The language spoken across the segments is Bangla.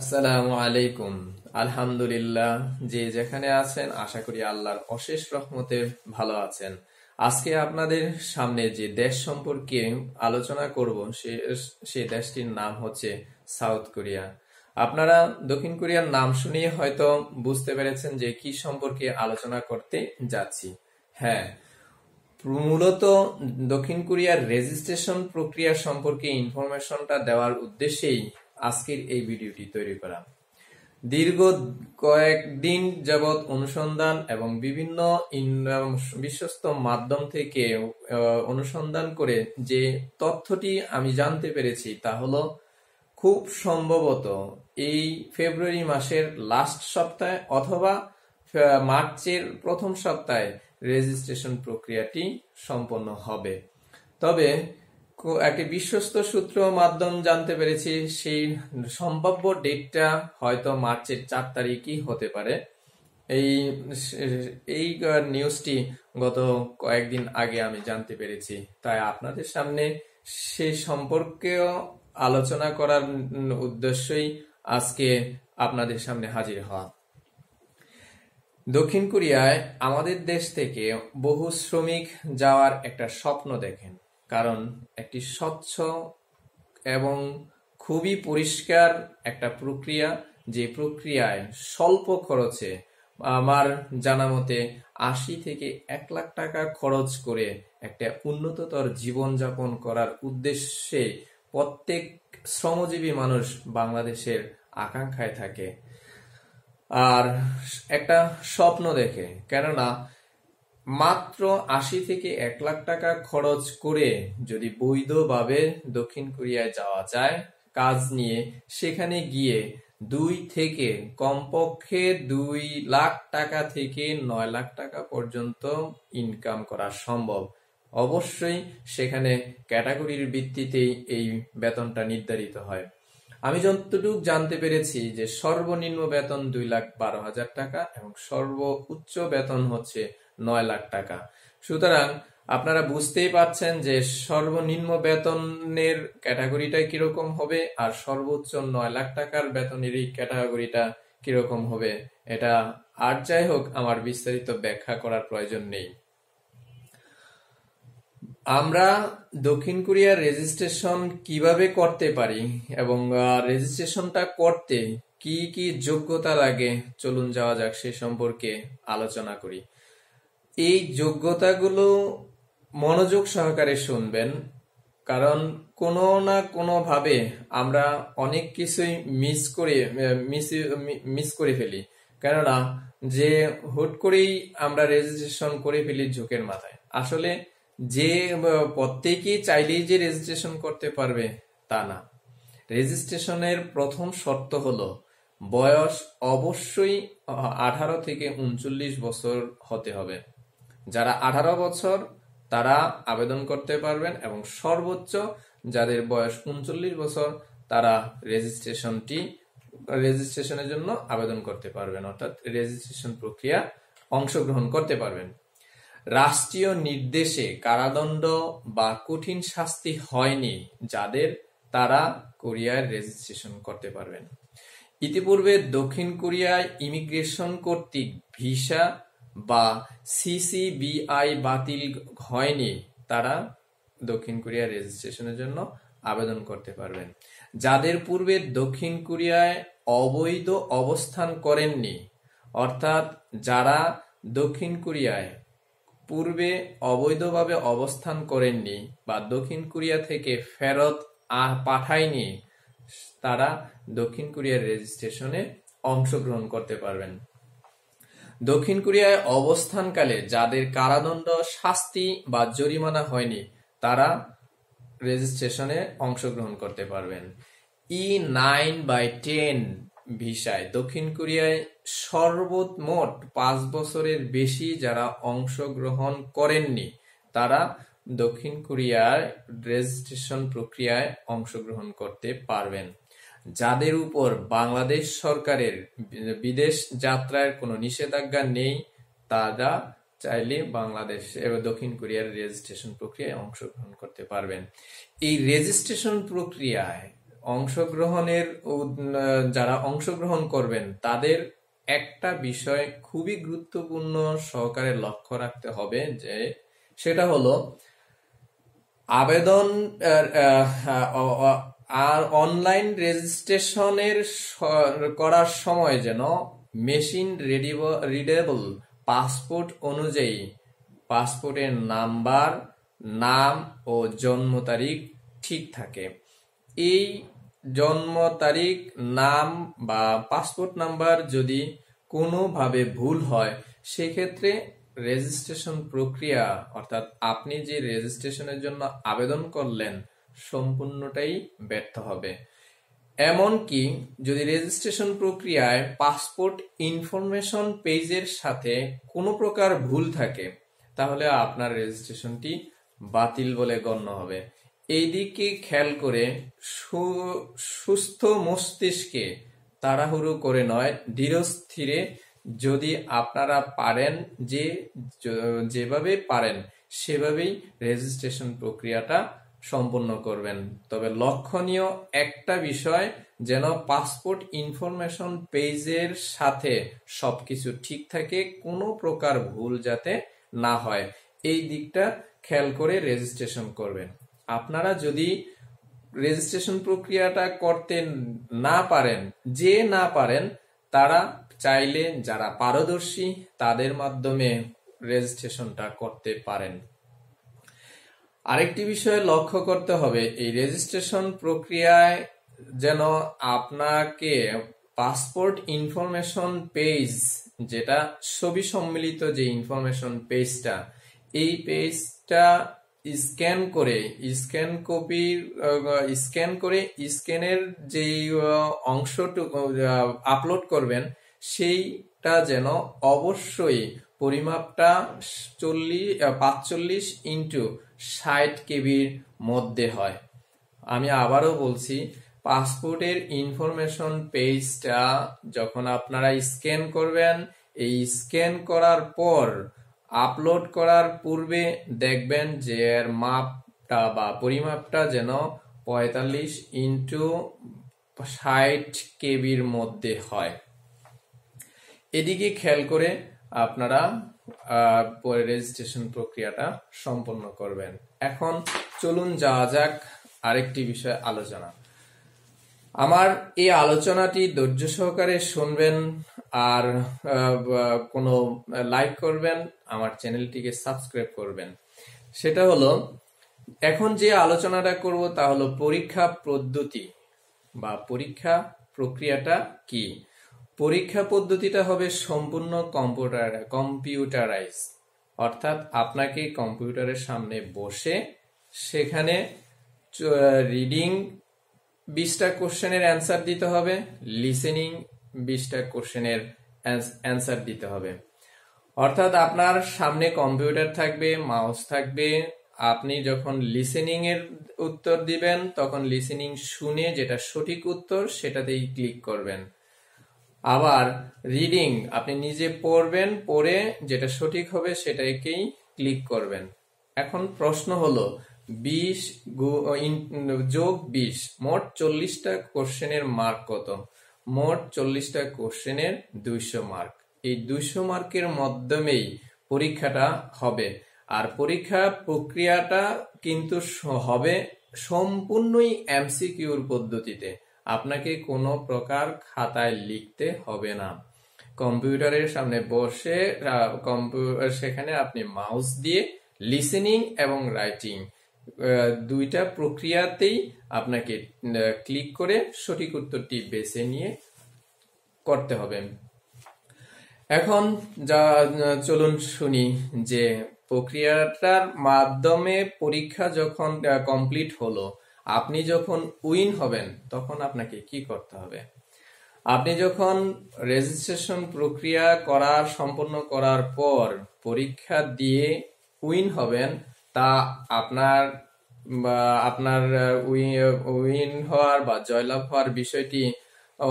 আসসালামু আলাইকুম আলহামদুলিল্লাহ যে যেখানে আছেন আশা করি আল্লাহর অশেষ রহমতে ভালো আছেন আজকে আপনাদের সামনে যে দেশ সম্পর্কে আলোচনা করব সে দেশটির নাম হচ্ছে সাউথ কোরিয়া আপনারা দক্ষিণ কোরিয়ার নাম শুনিয়ে হয়তো বুঝতে পেরেছেন যে কি সম্পর্কে আলোচনা করতে যাচ্ছি হ্যাঁ মূলত দক্ষিণ কোরিয়ার রেজিস্ট্রেশন প্রক্রিয়া সম্পর্কে ইনফরমেশনটা দেওয়ার উদ্দেশ্যেই আজকের এই ভিডিওটি তৈরি করা দীর্ঘ কয়েকদিন যাবৎ অনুসন্ধান এবং বিভিন্ন বিশ্বস্ত মাধ্যম থেকে অনুসন্ধান করে যে তথ্যটি আমি জানতে পেরেছি তা হলো খুব সম্ভবত এই ফেব্রুয়ারি মাসের লাস্ট সপ্তাহে অথবা মার্চের প্রথম সপ্তাহে রেজিস্ট্রেশন প্রক্রিয়াটি সম্পন্ন হবে তবে একটি বিশ্বস্ত সূত্র মাধ্যম জানতে পেরেছি সেই সম্ভাব্য ডেটটা হয়তো মার্চের চার তারিখই হতে পারে এই এই নিউজটি গত কয়েকদিন আগে আমি জানতে পেরেছি তাই আপনাদের সামনে সেই সম্পর্কেও আলোচনা করার উদ্দেশ্যই আজকে আপনাদের সামনে হাজির হওয়া দক্ষিণ কোরিয়ায় আমাদের দেশ থেকে বহু শ্রমিক যাওয়ার একটা স্বপ্ন দেখেন কারণ একটি স্বচ্ছ এবং খুবই পরিষ্কার একটা প্রক্রিয়া যে প্রক্রিয়ায় স্বল্প খরচে আমার জানা মতে আশি থেকে এক লাখ টাকা খরচ করে একটা উন্নততর জীবনযাপন করার উদ্দেশ্যে প্রত্যেক শ্রমজীবী মানুষ বাংলাদেশের আকাঙ্ক্ষায় থাকে আর একটা স্বপ্ন দেখে কেননা মাত্র আশি থেকে এক লাখ টাকা খরচ করে যদি বৈধভাবে দক্ষিণ কোরিয়ায় যাওয়া যায় কাজ নিয়ে সেখানে গিয়ে দুই থেকে কমপক্ষে দুই লাখ টাকা থেকে নয় লাখ টাকা পর্যন্ত ইনকাম করা সম্ভব অবশ্যই সেখানে ক্যাটাগরির ভিত্তিতেই এই বেতনটা নির্ধারিত হয় আমি যতটুকু জানতে পেরেছি যে সর্বনিম্ন বেতন দুই লাখ বারো হাজার টাকা এবং সর্ব উচ্চ বেতন হচ্ছে নয় লাখ টাকা সুতরাং আপনারা বুঝতেই পাচ্ছেন যে সর্বনিম্ন বেতনের ক্যাটাগরিটা কিরকম হবে আর সর্বোচ্চ নয় লাখ টাকার বেতনের এই ক্যাটাগরিটা কিরকম হবে এটা আর যাই হোক আমার বিস্তারিত ব্যাখ্যা করার প্রয়োজন নেই আমরা দক্ষিণ কোরিয়ার রেজিস্ট্রেশন কিভাবে করতে পারি এবং রেজিস্ট্রেশনটা করতে কি কি যোগ্যতা লাগে চলুন যাওয়া যাক সে সম্পর্কে আলোচনা করি এই যোগ্যতাগুলো মনোযোগ সহকারে শুনবেন কারণ কোনো না কোনোভাবে আমরা অনেক কিছুই মিস করে মিস মিস করে ফেলি কেননা যে হুট করেই আমরা রেজিস্ট্রেশন করে ফেলি ঝোঁকের মাথায় আসলে যে প্রত্যেকেই চাইলেই যে রেজিস্ট্রেশন করতে পারবে তা না রেজিস্ট্রেশনের প্রথম শর্ত হলো বয়স অবশ্যই আঠারো থেকে উনচল্লিশ বছর হতে হবে যারা আঠারো বছর তারা আবেদন করতে পারবেন এবং সর্বোচ্চ যাদের বয়স উনচল্লিশ বছর তারা রেজিস্ট্রেশনটি রেজিস্ট্রেশনের জন্য আবেদন করতে পারবেন অর্থাৎ রেজিস্ট্রেশন প্রক্রিয়া অংশগ্রহণ করতে পারবেন রাষ্ট্রীয় নির্দেশে কারাদণ্ড বা কঠিন শাস্তি হয়নি যাদের তারা কোরিয়ায় রেজিস্ট্রেশন করতে পারবেন ইতিপূর্বে দক্ষিণ কোরিয়ায় ইমিগ্রেশন কর্তৃক ভিসা বা সিসিবিআই বাতিল হয়নি তারা দক্ষিণ কোরিয়ার রেজিস্ট্রেশনের জন্য আবেদন করতে পারবেন যাদের পূর্বে দক্ষিণ কোরিয়ায় অবৈধ অবস্থান করেননি অর্থাৎ যারা দক্ষিণ কোরিয়ায় পূর্বে অবৈধভাবে অবস্থান করেননি বা দক্ষিণ কোরিয়া থেকে ফেরত পাঠায়নি তারা দক্ষিণ কোরিয়ার রেজিস্ট্রেশনে অংশগ্রহণ করতে পারবেন দক্ষিণ কোরিয়ায় অবস্থানকালে যাদের কারাদণ্ড, শাস্তি বা জরিমানা হয়নি তারা রেজিস্ট্রেশনে অংশগ্রহণ করতে পারবেন ই নাইন বাই টেন ভিসায় দক্ষিণ কোরিয়ায় সর্বমোট পাঁচ বছরের বেশি যারা অংশগ্রহণ করেননি তারা দক্ষিণ কোরিয়ার রেজিস্ট্রেশন প্রক্রিয়ায় অংশগ্রহণ করতে পারবেন যাদের উপর বাংলাদেশ সরকারের বিদেশ যাত্রার কোনো নিষেধাজ্ঞা নেই তারা চাইলে বাংলাদেশ এবং দক্ষিণ কোরিয়ার রেজিস্ট্রেশন প্রক্রিয়ায় অংশগ্রহণ করতে পারবেন এই রেজিস্ট্রেশন প্রক্রিয়ায় অংশগ্রহণের যারা অংশগ্রহণ করবেন তাদের একটা বিষয় খুবই গুরুত্বপূর্ণ সহকারে লক্ষ্য রাখতে হবে যে সেটা হলো আবেদন আর অনলাইন রেজিস্ট্রেশনের করার সময় যেন মেশিন রিডেবল পাসপোর্ট অনুযায়ী পাসপোর্টের নাম্বার নাম ও জন্ম তারিখ ঠিক থাকে এই জন্ম তারিখ নাম বা পাসপোর্ট নাম্বার যদি কোনোভাবে ভুল হয় সেক্ষেত্রে রেজিস্ট্রেশন প্রক্রিয়া অর্থাৎ আপনি যে রেজিস্ট্রেশনের জন্য আবেদন করলেন সম্পূর্ণটাই ব্যর্থ হবে এমনকি যদি রেজিস্ট্রেশন প্রক্রিয়ায় পাসপোর্ট ইনফরমেশন পেজের সাথে কোনো প্রকার ভুল থাকে তাহলে আপনার রেজিস্ট্রেশনটি বাতিল বলে গণ্য হবে এই দিকে খেয়াল করে সুস্থ মস্তিষ্কে তাড়াহুড়ো করে নয় ধীরস্থিরে যদি আপনারা পারেন যে যেভাবে পারেন সেভাবেই রেজিস্ট্রেশন প্রক্রিয়াটা সম্পূর্ণ করবেন তবে লক্ষণীয় একটা বিষয় যেন পাসপোর্ট ইনফরমেশন পেজের সাথে সবকিছু ঠিক থাকে কোনো প্রকার ভুল যাতে না হয় এই দিকটা খেয়াল করে রেজিস্ট্রেশন করবেন আপনারা যদি রেজিস্ট্রেশন প্রক্রিয়াটা করতে না পারেন যে না পারেন তারা চাইলে যারা পারদর্শী তাদের মাধ্যমে রেজিস্ট্রেশনটা করতে পারেন আরেকটি বিষয় লক্ষ্য করতে হবে এই রেজিস্ট্রেশন প্রক্রিয়ায় যেন আপনাকে পাসপোর্ট ইনফরমেশন পেজ যেটা ছবি সম্মিলিত যে ইনফরমেশন পেজটা এই পেজটা স্ক্যান করে স্ক্যান কপির স্ক্যান করে স্ক্যানের যেই অংশটুকু আপলোড করবেন সেইটা যেন অবশ্যই পরিমাপটা চল্লিশ পাঁচচল্লিশ ইন্টু ষাট কেবির মধ্যে হয় আমি আবারও বলছি পাসপোর্টের ইনফরমেশন পেজটা যখন আপনারা স্ক্যান করবেন এই স্ক্যান করার পর আপলোড করার পূর্বে দেখবেন যে এর মাপটা বা পরিমাপটা যেন পঁয়তাল্লিশ ইন্টু ষাট কেবির মধ্যে হয় এদিকে খেয়াল করে আপনারা পরে রেজিস্ট্রেশন প্রক্রিয়াটা সম্পন্ন করবেন এখন চলুন যাওয়া যাক আরেকটি বিষয় আলোচনা আমার এই আলোচনাটি ধৈর্য সহকারে শুনবেন আর কোনো লাইক করবেন আমার চ্যানেলটিকে সাবস্ক্রাইব করবেন সেটা হলো এখন যে আলোচনাটা করব তা হলো পরীক্ষা পদ্ধতি বা পরীক্ষা প্রক্রিয়াটা কি পরীক্ষা পদ্ধতিটা হবে সম্পূর্ণ কম্পিউটার কম্পিউটারাইজ অর্থাৎ আপনাকে কম্পিউটারের সামনে বসে সেখানে রিডিং বিশটা কোশ্চেনের অ্যান্সার দিতে হবে লিসেনিং বিশটা কোশ্চেনের অ্যান্সার দিতে হবে অর্থাৎ আপনার সামনে কম্পিউটার থাকবে মাউস থাকবে আপনি যখন লিসেনিং এর উত্তর দিবেন তখন লিসেনিং শুনে যেটা সঠিক উত্তর সেটাতেই ক্লিক করবেন আবার রিডিং আপনি নিজে পড়বেন পড়ে যেটা সঠিক হবে সেটাকেই ক্লিক করবেন এখন প্রশ্ন হলো বিশ যোগ বিশ মোট চল্লিশটা কোশ্চেনের মার্ক কত মোট চল্লিশটা কোশ্চেনের দুইশো মার্ক এই দুইশো মার্কের মাধ্যমেই পরীক্ষাটা হবে আর পরীক্ষা প্রক্রিয়াটা কিন্তু হবে সম্পূর্ণই এমসিকিউর পদ্ধতিতে আপনাকে কোনো প্রকার খাতায় লিখতে হবে না কম্পিউটারের সামনে বসে সেখানে আপনি মাউস দিয়ে লিসেনিং এবং রাইটিং দুইটা প্রক্রিয়াতেই আপনাকে ক্লিক করে সঠিক উত্তরটি বেছে নিয়ে করতে হবে এখন যা চলুন শুনি যে প্রক্রিয়াটার মাধ্যমে পরীক্ষা যখন কমপ্লিট হলো আপনি যখন উইন হবেন তখন আপনাকে কি করতে হবে আপনি যখন রেজিস্ট্রেশন প্রক্রিয়া করার সম্পন্ন করার পর পরীক্ষা দিয়ে উইন হবেন তা আপনার আপনার উইন হওয়ার বা জয়লাভ হওয়ার বিষয়টি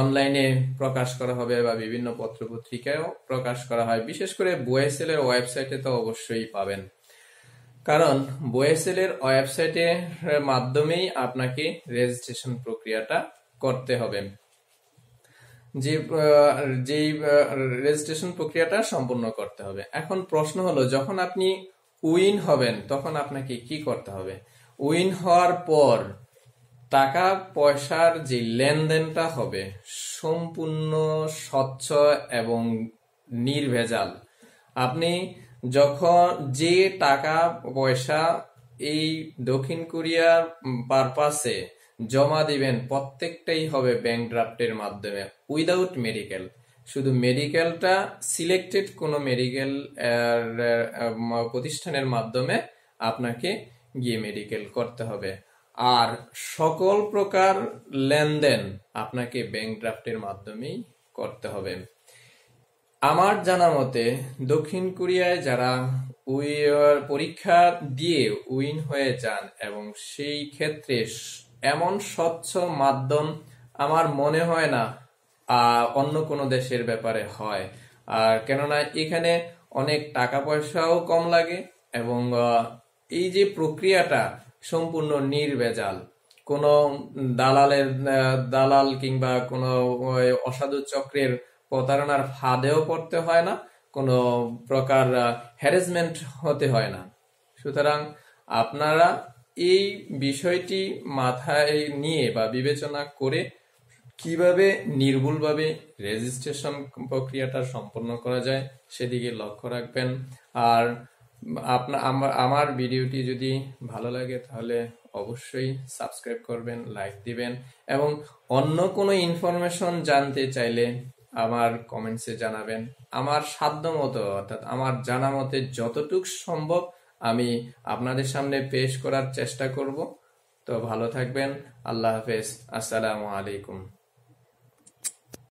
অনলাইনে প্রকাশ করা হবে বা বিভিন্ন পত্রপত্রিকায়ও প্রকাশ করা হয় বিশেষ করে বুয়েসেলের ওয়েবসাইটে তো অবশ্যই পাবেন কারণ বয়েসেলের ওয়েবসাইটের মাধ্যমেই আপনাকে রেজিস্ট্রেশন প্রক্রিয়াটা করতে হবে যে যে রেজিস্ট্রেশন প্রক্রিয়াটা সম্পূর্ণ করতে হবে এখন প্রশ্ন হলো যখন আপনি উইন হবেন তখন আপনাকে কি করতে হবে উইন হওয়ার পর টাকা পয়সার যে লেনদেনটা হবে সম্পূর্ণ স্বচ্ছ এবং নির্ভেজাল আপনি যখন যে টাকা পয়সা এই দক্ষিণ কোরিয়ার পারপাসে জমা দিবেন প্রত্যেকটাই হবে ব্যাংক ড্রাফটের মাধ্যমে উইদাউট মেডিকেল শুধু মেডিকেলটা সিলেক্টেড কোনো মেডিকেল প্রতিষ্ঠানের মাধ্যমে আপনাকে গিয়ে মেডিকেল করতে হবে আর সকল প্রকার লেনদেন আপনাকে ব্যাংক ড্রাফটের মাধ্যমেই করতে হবে আমার জানা মতে দক্ষিণ কোরিয়ায় যারা পরীক্ষা দিয়ে উইন হয়ে যান এবং সেই ক্ষেত্রে এমন স্বচ্ছ মাধ্যম আমার মনে হয় না অন্য কোনো দেশের ব্যাপারে হয় আর কেননা এখানে অনেক টাকা পয়সাও কম লাগে এবং এই যে প্রক্রিয়াটা সম্পূর্ণ নির্ভেজাল কোনো দালালের দালাল কিংবা কোনো অসাধু চক্রের প্রতারণার ফাঁদেও পড়তে হয় না কোনো প্রকার হ্যারেসমেন্ট হতে হয় না সুতরাং আপনারা এই বিষয়টি মাথায় নিয়ে বা বিবেচনা করে কিভাবে নির্ভুলভাবে রেজিস্ট্রেশন প্রক্রিয়াটা সম্পন্ন করা যায় সেদিকে লক্ষ্য রাখবেন আর আপনা আমার আমার ভিডিওটি যদি ভালো লাগে তাহলে অবশ্যই সাবস্ক্রাইব করবেন লাইক দিবেন এবং অন্য কোনো ইনফরমেশন জানতে চাইলে আমার কমেন্টসে জানাবেন আমার সাধ্য মতো অর্থাৎ আমার জানা মতে যতটুক সম্ভব আমি আপনাদের সামনে পেশ করার চেষ্টা করব তো ভালো থাকবেন আল্লাহ হাফেজ আসসালামু আলাইকুম